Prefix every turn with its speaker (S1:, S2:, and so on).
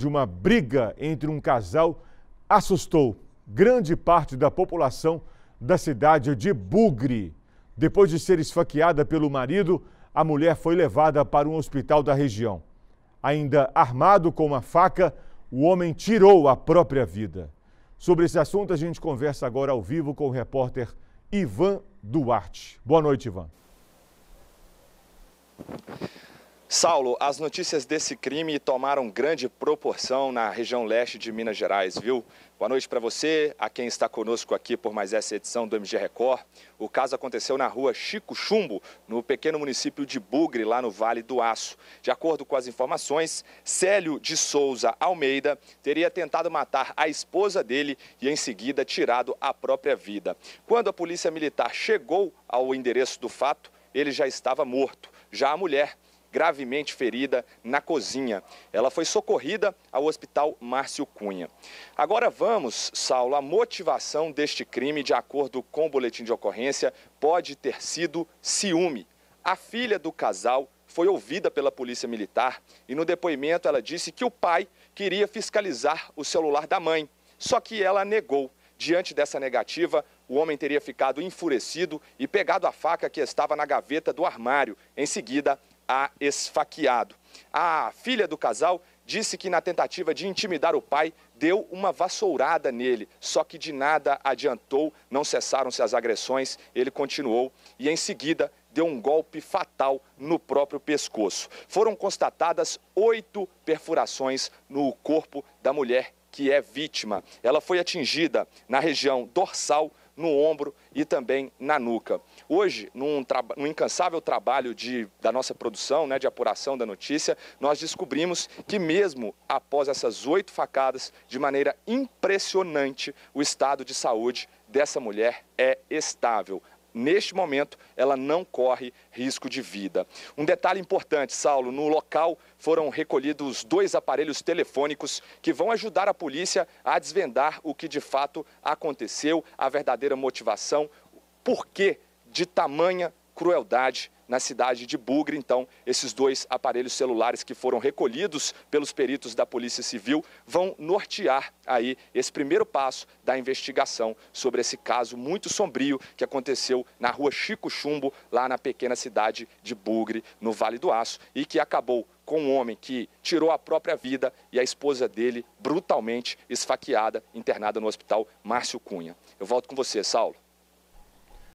S1: de uma briga entre um casal assustou grande parte da população da cidade de Bugre. Depois de ser esfaqueada pelo marido, a mulher foi levada para um hospital da região. Ainda armado com uma faca, o homem tirou a própria vida. Sobre esse assunto, a gente conversa agora ao vivo com o repórter Ivan Duarte. Boa noite, Ivan.
S2: Saulo, as notícias desse crime tomaram grande proporção na região leste de Minas Gerais, viu? Boa noite para você, a quem está conosco aqui por mais essa edição do MG Record. O caso aconteceu na rua Chico Chumbo, no pequeno município de Bugre, lá no Vale do Aço. De acordo com as informações, Célio de Souza Almeida teria tentado matar a esposa dele e em seguida tirado a própria vida. Quando a polícia militar chegou ao endereço do fato, ele já estava morto. Já a mulher gravemente ferida na cozinha. Ela foi socorrida ao Hospital Márcio Cunha. Agora vamos, Saulo, a motivação deste crime, de acordo com o boletim de ocorrência, pode ter sido ciúme. A filha do casal foi ouvida pela polícia militar e no depoimento ela disse que o pai queria fiscalizar o celular da mãe, só que ela negou. Diante dessa negativa, o homem teria ficado enfurecido e pegado a faca que estava na gaveta do armário. Em seguida, a esfaqueado. A filha do casal disse que, na tentativa de intimidar o pai, deu uma vassourada nele, só que de nada adiantou, não cessaram-se as agressões, ele continuou e, em seguida, deu um golpe fatal no próprio pescoço. Foram constatadas oito perfurações no corpo da mulher que é vítima. Ela foi atingida na região dorsal, no ombro e também na nuca. Hoje, num, num incansável trabalho de, da nossa produção, né, de apuração da notícia, nós descobrimos que mesmo após essas oito facadas, de maneira impressionante, o estado de saúde dessa mulher é estável neste momento, ela não corre risco de vida. Um detalhe importante, Saulo: no local foram recolhidos dois aparelhos telefônicos que vão ajudar a polícia a desvendar o que de fato aconteceu, a verdadeira motivação, por que de tamanha crueldade na cidade de Bugre. Então, esses dois aparelhos celulares que foram recolhidos pelos peritos da Polícia Civil vão nortear aí esse primeiro passo da investigação sobre esse caso muito sombrio que aconteceu na rua Chico Chumbo, lá na pequena cidade de Bugre, no Vale do Aço, e que acabou com um homem que tirou a própria vida e a esposa dele brutalmente esfaqueada, internada no hospital Márcio Cunha. Eu volto com você, Saulo.